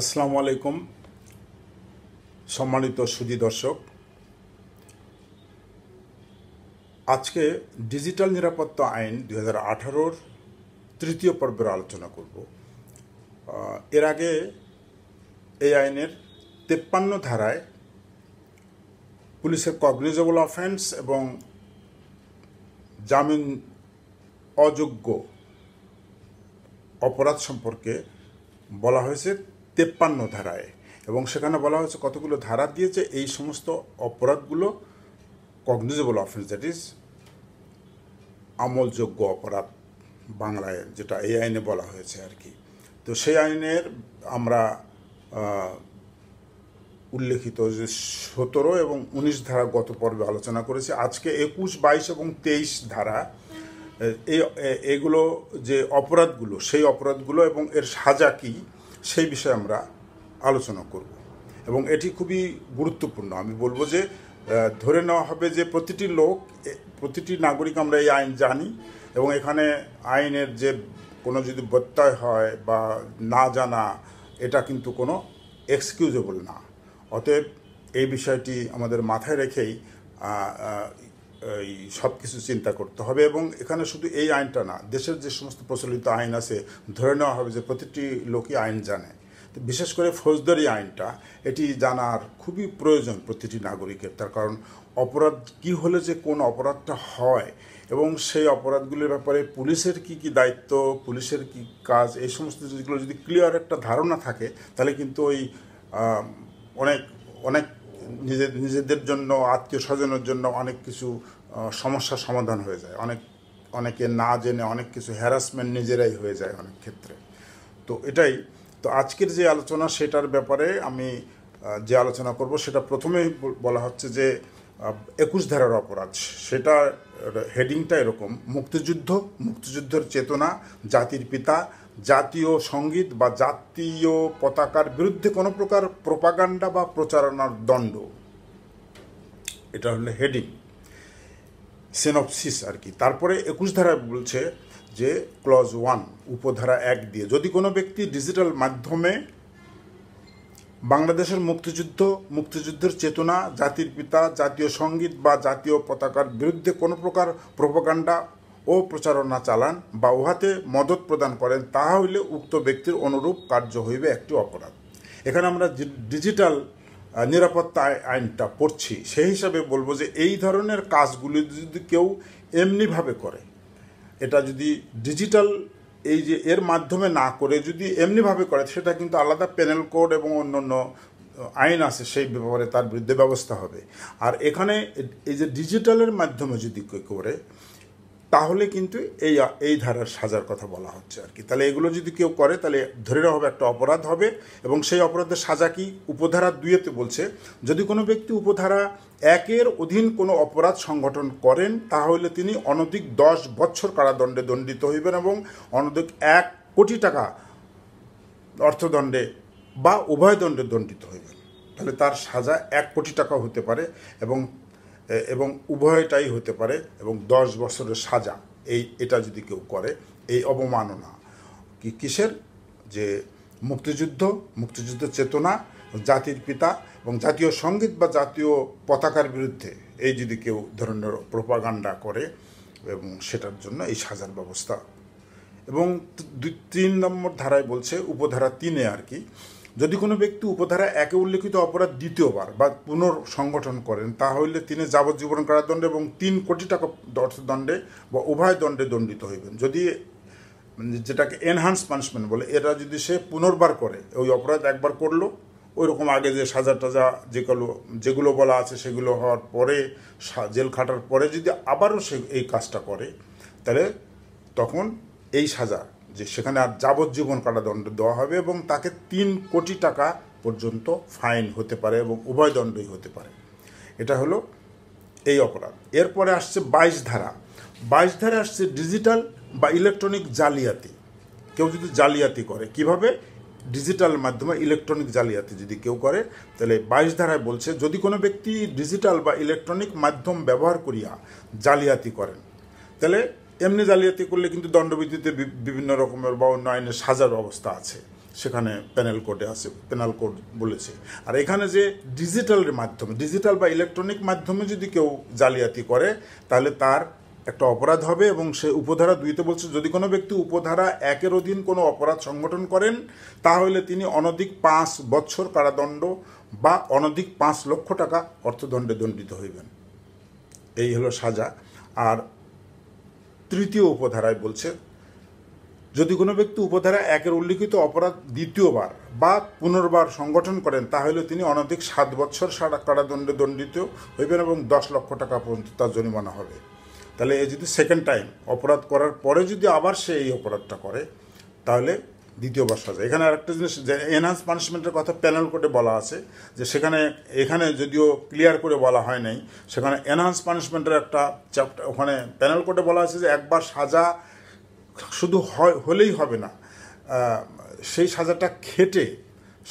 আসসালামু আলাইকুম সম্মানিত সুজি দর্শক আজকে ডিজিটাল নিরাপত্তা আইন দু হাজার তৃতীয় পর্বের আলোচনা করব এর আগে এই আইনের তেপ্পান্ন ধারায় পুলিশের কগনিজেবল অফেন্স এবং জামিন অযোগ্য অপরাধ সম্পর্কে বলা হয়েছে তেপ্পান্ন ধারায় এবং সেখানে বলা হয়েছে কতগুলো ধারা দিয়েছে এই সমস্ত অপরাধগুলো কগনিজেবল অফেন্স দ্যাট ইজ আমলযোগ্য অপরাধ বাংলায় যেটা এই আইনে বলা হয়েছে আর কি তো সেই আইনের আমরা উল্লেখিত যে সতেরো এবং উনিশ ধারা গত পর্বে আলোচনা করেছি আজকে একুশ বাইশ এবং তেইশ ধারা এই এগুলো যে অপরাধগুলো সেই অপরাধগুলো এবং এর সাজা কী সেই বিষয়ে আমরা আলোচনা করব এবং এটি খুবই গুরুত্বপূর্ণ আমি বলবো যে ধরে নেওয়া হবে যে প্রতিটি লোক প্রতিটি নাগরিক আমরা এই আইন জানি এবং এখানে আইনের যে কোনো যদি ব্যত্যয় হয় বা না জানা এটা কিন্তু কোনো এক্সকিউজেবল না অতএব এই বিষয়টি আমাদের মাথায় রেখেই এই সব কিছু চিন্তা করতে হবে এবং এখানে শুধু এই আইনটা না দেশের যে সমস্ত প্রচলিত আইন আছে ধরে নেওয়া হবে যে প্রতিটি লোকই আইন জানে তো বিশেষ করে ফৌজদারি আইনটা এটি জানার খুবই প্রয়োজন প্রতিটি নাগরিকের তার কারণ অপরাধ কি হলে যে কোন অপরাধটা হয় এবং সেই অপরাধগুলির ব্যাপারে পুলিশের কি কি দায়িত্ব পুলিশের কি কাজ এই সমস্ত জিনিসগুলো যদি ক্লিয়ার একটা ধারণা থাকে তাহলে কিন্তু ওই অনেক অনেক নিজের নিজেদের জন্য আত্মীয় স্বজনের জন্য অনেক কিছু সমস্যার সমাধান হয়ে যায় অনেক অনেকে না জেনে অনেক কিছু হ্যারাসমেন্ট নিজেরাই হয়ে যায় অনেক ক্ষেত্রে তো এটাই তো আজকের যে আলোচনা সেটার ব্যাপারে আমি যে আলোচনা করব সেটা প্রথমেই বলা হচ্ছে যে একুশ ধারার অপরাধ সেটা হেডিংটা এরকম মুক্তিযুদ্ধ মুক্তিযুদ্ধের চেতনা জাতির পিতা জাতীয় সঙ্গীত বা জাতীয় পতাকার বিরুদ্ধে কোনো প্রকার প্রপাগান্ডা বা প্রচারণার দণ্ড এটা হলো হেডিং সেনপসিস আর কি তারপরে একুশ ধারায় বলছে যে ক্লজ ওয়ান উপধারা এক দিয়ে যদি কোনো ব্যক্তি ডিজিটাল মাধ্যমে বাংলাদেশের মুক্তিযুদ্ধ মুক্তিযুদ্ধের চেতনা জাতির পিতা জাতীয় সঙ্গীত বা জাতীয় পতাকার বিরুদ্ধে কোনো প্রকার প্রোপাগান্ডা ও প্রচারণা চালান বা উহাতে মদত প্রদান করেন তাহা হইলে উক্ত ব্যক্তির অনুরূপ কার্য হইবে একটি অপরাধ এখানে আমরা ডিজিটাল নিরাপত্তা আইনটা পড়ছি সেই হিসাবে বলবো যে এই ধরনের কাজগুলি যদি কেউ এমনিভাবে করে এটা যদি ডিজিটাল এই যে এর মাধ্যমে না করে যদি এমনিভাবে করে সেটা কিন্তু আলাদা প্যানেল কোড এবং অন্যান্য আইন আছে সেই ব্যাপারে তার বিরুদ্ধে ব্যবস্থা হবে আর এখানে এই যে ডিজিটালের মাধ্যমে যদি করে তাহলে কিন্তু এই এই ধারার সাজার কথা বলা হচ্ছে আর কি তাহলে এগুলো যদি কেউ করে তাহলে ধরে রাখবে হবে একটা অপরাধ হবে এবং সেই অপরাধের সাজা কি উপধারা দুইয়েতে বলছে যদি কোনো ব্যক্তি উপধারা একের অধীন কোনো অপরাধ সংগঠন করেন তাহলে তিনি অনধিক দশ বছর কারাদণ্ডে দণ্ডিত হইবেন এবং অনধিক এক কোটি টাকা অর্থদণ্ডে বা উভয় দণ্ডে দণ্ডিত হইবেন তাহলে তার সাজা এক কোটি টাকা হতে পারে এবং এবং উভয়টাই হতে পারে এবং দশ বছরের সাজা এই এটা যদি কেউ করে এই অবমাননা কি কিসের যে মুক্তিযুদ্ধ মুক্তিযুদ্ধ চেতনা জাতির পিতা এবং জাতীয় সঙ্গীত বা জাতীয় পতাকার বিরুদ্ধে এই যদি কেউ ধরনের প্রোপাগান্ডা করে এবং সেটার জন্য এই সাজার ব্যবস্থা এবং দুই তিন নম্বর ধারায় বলছে উপধারা তিনে আর কি যদি কোনো ব্যক্তি উপধারা একে উল্লেখিত অপরাধ দ্বিতীয়বার বা পুনর্সংগঠন করেন তাহলে তিনি যাবজ্জীবন কারাদণ্ড এবং তিন কোটি টাকা দণ্ডে বা উভয় দণ্ডে দণ্ডিত হইবেন যদি মানে যেটাকে এনহান্স পানিশমেন্ট বলে এটা যদি সে পুনর্বার করে ওই অপরাধ একবার করলো ওই রকম আগে যে সাজা টাজা যেগুলো যেগুলো বলা আছে সেগুলো হওয়ার পরে জেল খাটার পরে যদি আবারও সে এই কাজটা করে তাহলে তখন এই সাজা যে সেখানে আর যাবজ্জীবন কারাদণ্ড দেওয়া হবে এবং তাকে তিন কোটি টাকা পর্যন্ত ফাইন হতে পারে এবং উভয় দণ্ডই হতে পারে এটা হলো এই অপরাধ এরপরে আসছে বাইশ ধারা বাইশ ধারে আসছে ডিজিটাল বা ইলেকট্রনিক জালিয়াতি কেউ যদি জালিয়াতি করে কিভাবে ডিজিটাল মাধ্যমে ইলেকট্রনিক জালিয়াতি যদি কেউ করে তাহলে বাইশ ধারায় বলছে যদি কোনো ব্যক্তি ডিজিটাল বা ইলেকট্রনিক মাধ্যম ব্যবহার করিয়া জালিয়াতি করেন তাহলে এমনি জালিয়াতি করলে কিন্তু দণ্ডবিধিতে বিভিন্ন রকমের বা অন্য আইনের সাজার ব্যবস্থা আছে সেখানে প্যানেল কোর্টে আছে পেনাল কোর্ট বলেছে আর এখানে যে ডিজিটালের মাধ্যমে ডিজিটাল বা ইলেকট্রনিক মাধ্যমে যদি কেউ জালিয়াতি করে তাহলে তার একটা অপরাধ হবে এবং সে উপধারা দুইতে বলছে যদি কোনো ব্যক্তি উপধারা একের অধীন কোনো অপরাধ সংগঠন করেন তাহলে তিনি অনধিক পাঁচ বছর কারাদণ্ড বা অনধিক পাঁচ লক্ষ টাকা অর্থদণ্ডে দণ্ডিত হইবেন এই হলো সাজা আর তৃতীয় উপধারায় বলছে যদি কোনো ব্যক্তি উপধারা একের উল্লিখিত অপরাধ দ্বিতীয়বার বা পুনর্বার সংগঠন করেন তাহলে তিনি অনধিক সাত বছর সারা কারাদণ্ডে দণ্ডিত হইবেন এবং দশ লক্ষ টাকা পর্যন্ত তার জরিমানা হবে তাহলে এ যদি সেকেন্ড টাইম অপরাধ করার পরে যদি আবার সে এই অপরাধটা করে তাহলে দ্বিতীয়বার সাজা এখানে আরেকটা জিনিস যে এনহান্স পানিশমেন্টের কথা প্যানেল কোর্টে বলা আছে যে সেখানে এখানে যদিও ক্লিয়ার করে বলা হয় নাই সেখানে এনহান্স পানিশমেন্টের একটা চ্যাপ্টার ওখানে প্যানেল কোর্টে বলা আছে যে একবার সাজা শুধু হয় হলেই হবে না সেই সাজাটা খেটে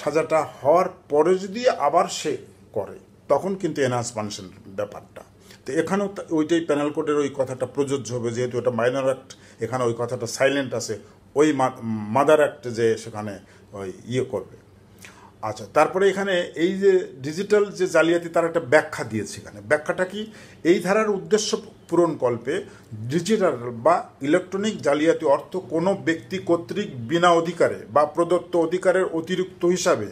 সাজাটা হওয়ার পরে যদি আবার সে করে তখন কিন্তু এনহান্স পানিশমেন্ট ব্যাপারটা তো এখানেও ওইটাই প্যানেল কোর্টের ওই কথাটা প্রযোজ্য হবে যেহেতু এটা মাইনর অ্যাক্ট এখানে ওই কথাটা সাইলেন্ট আছে ওই মাদার অ্যাক্ট যে সেখানে ওই ইয়ে করবে আচ্ছা তারপরে এখানে এই যে ডিজিটাল যে জালিয়াতি তার একটা ব্যাখ্যা দিয়েছে এখানে ব্যাখ্যাটা কি এই ধারার উদ্দেশ্য পূরণ কল্পে ডিজিটাল বা ইলেকট্রনিক জালিয়াতি অর্থ কোনো ব্যক্তি কর্তৃক বিনা অধিকারে বা প্রদত্ত অধিকারের অতিরিক্ত হিসাবে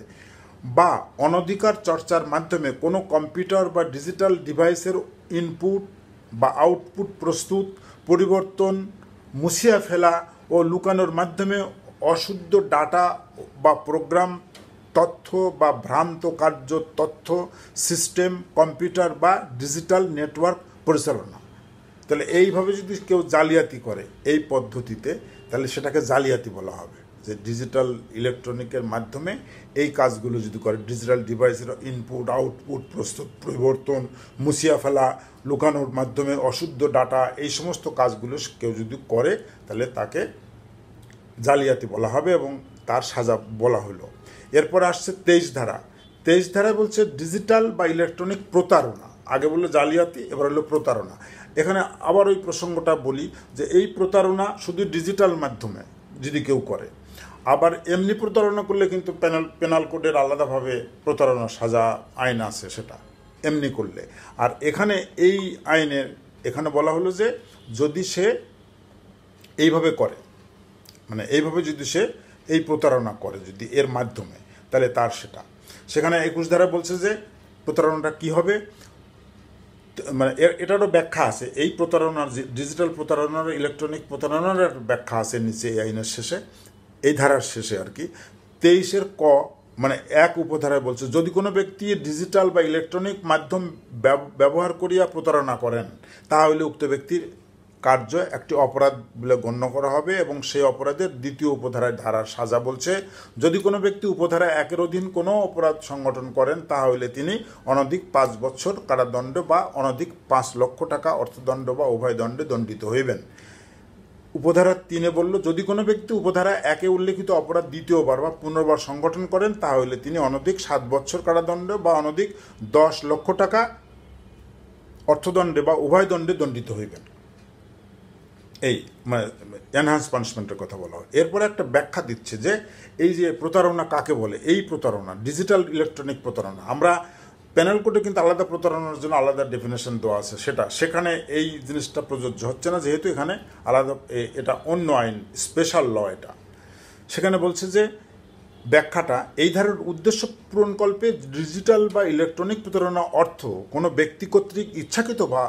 বা অনধিকার চর্চার মাধ্যমে কোনো কম্পিউটার বা ডিজিটাল ডিভাইসের ইনপুট বা আউটপুট প্রস্তুত পরিবর্তন মুছিয়া ফেলা ও লুকানোর মাধ্যমে অশুদ্ধ ডাটা বা প্রোগ্রাম তথ্য বা ভ্রান্ত কার্য তথ্য সিস্টেম কম্পিউটার বা ডিজিটাল নেটওয়ার্ক পরিচালনা তাহলে এইভাবে যদি কেউ জালিয়াতি করে এই পদ্ধতিতে তাহলে সেটাকে জালিয়াতি বলা হবে যে ডিজিটাল ইলেকট্রনিকের মাধ্যমে এই কাজগুলো যদি করে ডিজিটাল ডিভাইসের ইনপুট আউটপুট প্রস্তুত পরিবর্তন মুছিয়া ফেলা লুকানোর মাধ্যমে অশুদ্ধ ডাটা এই সমস্ত কাজগুলো কেউ যদি করে তাহলে তাকে জালিয়াতি বলা হবে এবং তার সাজা বলা হলো এরপর আসছে তেইশ ধারা তেইশ ধারায় বলছে ডিজিটাল বা ইলেকট্রনিক প্রতারণা আগে বললো জালিয়াতি এবার হলো প্রতারণা এখানে আবার ওই প্রসঙ্গটা বলি যে এই প্রতারণা শুধু ডিজিটাল মাধ্যমে যদি কেউ করে আবার এমনি প্রতারণা করলে কিন্তু পেনাল পেনাল কোডের আলাদাভাবে প্রতারণা সাজা আইন আছে সেটা এমনি করলে আর এখানে এই আইনের এখানে বলা হলো যে যদি সে এইভাবে করে মানে এইভাবে যদি সে এই প্রতারণা করে যদি এর মাধ্যমে তাহলে তার সেটা সেখানে একুশ ধারা বলছে যে প্রতারণাটা কি হবে মানে এর এটারও ব্যাখ্যা আছে এই প্রতারণার ডিজিটাল প্রতারণার ইলেকট্রনিক প্রতারণার ব্যাখ্যা আছে নিচে এই আইনের শেষে এই ধারার শেষে আর কি তেইশের ক মানে এক উপধারায় বলছে যদি কোনো ব্যক্তি ডিজিটাল বা ইলেকট্রনিক মাধ্যম ব্যবহার করিয়া প্রতারণা করেন তাহলে উক্ত ব্যক্তির কার্য একটি অপরাধ বলে গণ্য করা হবে এবং সেই অপরাধের দ্বিতীয় উপধারায় ধারার সাজা বলছে যদি কোনো ব্যক্তি উপধারা একের অধীন কোনো অপরাধ সংগঠন করেন তাহলে তিনি অনধিক পাঁচ বছর কারাদণ্ড বা অনধিক পাঁচ লক্ষ টাকা অর্থদণ্ড বা উভয় দণ্ডে দণ্ডিত হইবেন উপধারা তিনে বলল যদি কোনো ব্যক্তি উপধারা একে উল্লেখিত অপরাধ দ্বিতীয়বার বা পুনর্বার সংগঠন করেন তাহলে তিনি অনধিক সাত বছর কারাদণ্ড বা অনধিক দশ লক্ষ টাকা অর্থদণ্ডে বা উভয় দণ্ডে দণ্ডিত হইবেন এই মানে এনহান্স পানিশমেন্টের কথা বলা হয় এরপরে একটা ব্যাখ্যা দিচ্ছে যে এই যে প্রতারণা কাকে বলে এই প্রতারণা ডিজিটাল ইলেকট্রনিক প্রতারণা আমরা প্যানেল কোডে কিন্তু আলাদা প্রতারণার জন্য আলাদা ডেফিনেশন দেওয়া আছে সেটা সেখানে এই জিনিসটা প্রযোজ্য হচ্ছে না যেহেতু এখানে আলাদা এটা অন্য আইন স্পেশাল ল এটা সেখানে বলছে যে ব্যাখ্যাটা এই ধরনের উদ্দেশ্য পূরণকল্পে ডিজিটাল বা ইলেকট্রনিক প্রতারণা অর্থ কোনো ব্যক্তি কর্তৃক ইচ্ছাকৃত বা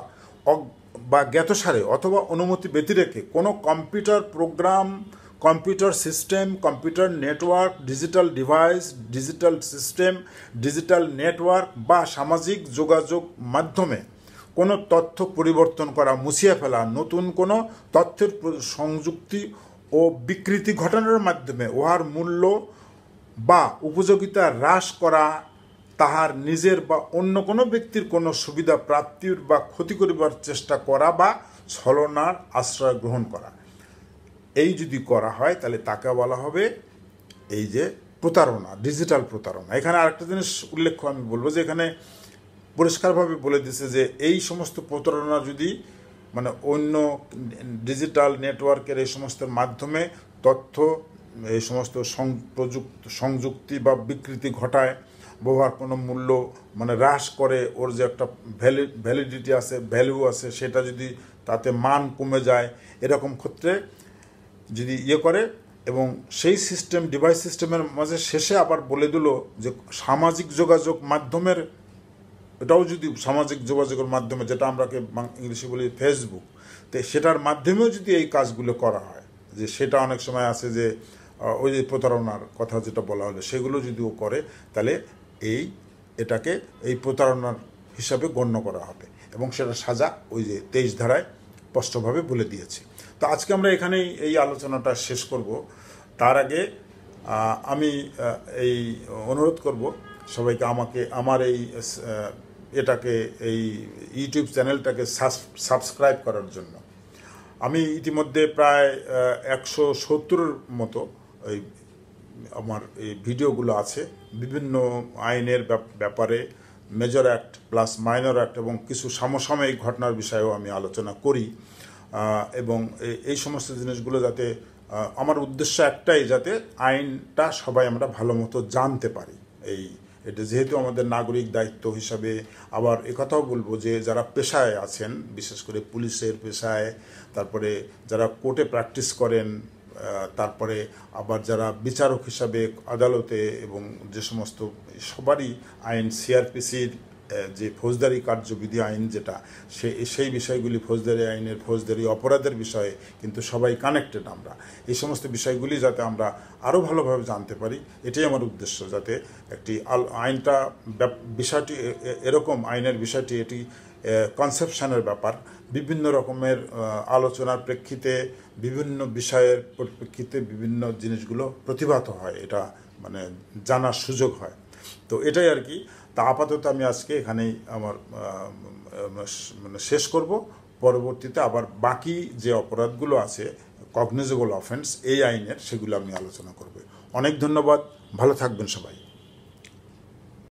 বা জ্ঞাতসারে অথবা অনুমতি ব্যতিরেকে কোনো computer program computer system computer network digital device digital system digital network বা সামাজিক যোগাযোগ মাধ্যমে কোনো তথ্য পরিবর্তন করা মুছিয়ে ফেলা নতুন কোনো তথ্যের সংযুক্তি ও বিকৃতি ঘটানোর মাধ্যমে উহার মূল্য বা উপযোগিতা হ্রাস করা তাহার নিজের বা অন্য কোনো ব্যক্তির কোনো সুবিধা প্রাপ্তির বা ক্ষতি করিবার চেষ্টা করা বা ছলনার আশ্রয় গ্রহণ করা এই যদি করা হয় তাহলে তাকে বলা হবে এই যে প্রতারণা ডিজিটাল প্রতারণা এখানে আরেকটা জিনিস উল্লেখ্য আমি বলবো যে এখানে পরিষ্কারভাবে বলে দিছে যে এই সমস্ত প্রতারণা যদি মানে অন্য ডিজিটাল নেটওয়ার্কের এই সমস্ত মাধ্যমে তথ্য এই সমস্ত প্রযুক্ত সংযুক্তি বা বিকৃতি ঘটায় ব্যবহার কোনো মূল্য মানে হ্রাস করে ওর যে একটা ভ্যালি ভ্যালিডিটি আছে ভ্যালু আছে সেটা যদি তাতে মান কমে যায় এরকম ক্ষেত্রে যদি ইয়ে করে এবং সেই সিস্টেম ডিভাইস সিস্টেমের মাঝে শেষে আবার বলে দিল যে সামাজিক যোগাযোগ মাধ্যমের এটাও যদি সামাজিক যোগাযোগের মাধ্যমে যেটা আমরাকে ইংলিশে বলি ফেসবুক তো সেটার মাধ্যমেও যদি এই কাজগুলো করা হয় যে সেটা অনেক সময় আছে যে ওই যে প্রতারণার কথা যেটা বলা হলো সেগুলো যদি ও করে তাহলে এই এটাকে এই প্রতারণার হিসাবে গণ্য করা হবে এবং সেটা সাজা ওই যে তেইশ ধারায় স্পষ্টভাবে বলে দিয়েছে তো আজকে আমরা এখানেই এই আলোচনাটা শেষ করব তার আগে আমি এই অনুরোধ করব সবাইকে আমাকে আমার এই এটাকে এই ইউটিউব চ্যানেলটাকে সাবস্ক্রাইব করার জন্য আমি ইতিমধ্যে প্রায় একশো সত্তরের মতো এই আমার এই ভিডিওগুলো আছে বিভিন্ন আইনের ব্যাপারে major act plus minor act এবং কিছু সমসাময়িক ঘটনার বিষয়েও আমি আলোচনা করি এবং এই সমস্ত জিনিসগুলো যাতে আমার উদ্দেশ্য একটাই যাতে আইনটা সবাই আমরা ভালো মতো জানতে পারি এই এটা যেহেতু আমাদের নাগরিক দায়িত্ব হিসাবে আবার একথাও বলবো যে যারা পেশায় আছেন বিশেষ করে পুলিশের পেশায় তারপরে যারা কোর্টে প্র্যাকটিস করেন তারপরে আবার যারা বিচারক হিসাবে আদালতে এবং যে সমস্ত সবারই আইন সিআরপিসির যে ফৌজদারি কার্যবিধি আইন যেটা সে সেই বিষয়গুলি ফৌজদারি আইনের ফৌজদারি অপরাধের বিষয়ে কিন্তু সবাই কানেক্টেড আমরা এই সমস্ত বিষয়গুলি যাতে আমরা আরও ভালোভাবে জানতে পারি এটাই আমার উদ্দেশ্য যাতে একটি আইনটা বিষয়টি এরকম আইনের বিষয়টি এটি কনসেপশনের ব্যাপার বিভিন্ন রকমের আলোচনার প্রেক্ষিতে বিভিন্ন বিষয়ের পরিপ্রেক্ষিতে বিভিন্ন জিনিসগুলো প্রতিভাত হয় এটা মানে জানার সুযোগ হয় তো এটাই আর কি তা আপাতত আমি আজকে এখানেই আমার মানে শেষ করব পরবর্তীতে আবার বাকি যে অপরাধগুলো আছে কগনিজেবল অফেন্স এই আইনের সেগুলো আমি আলোচনা করব অনেক ধন্যবাদ ভালো থাকবেন সবাই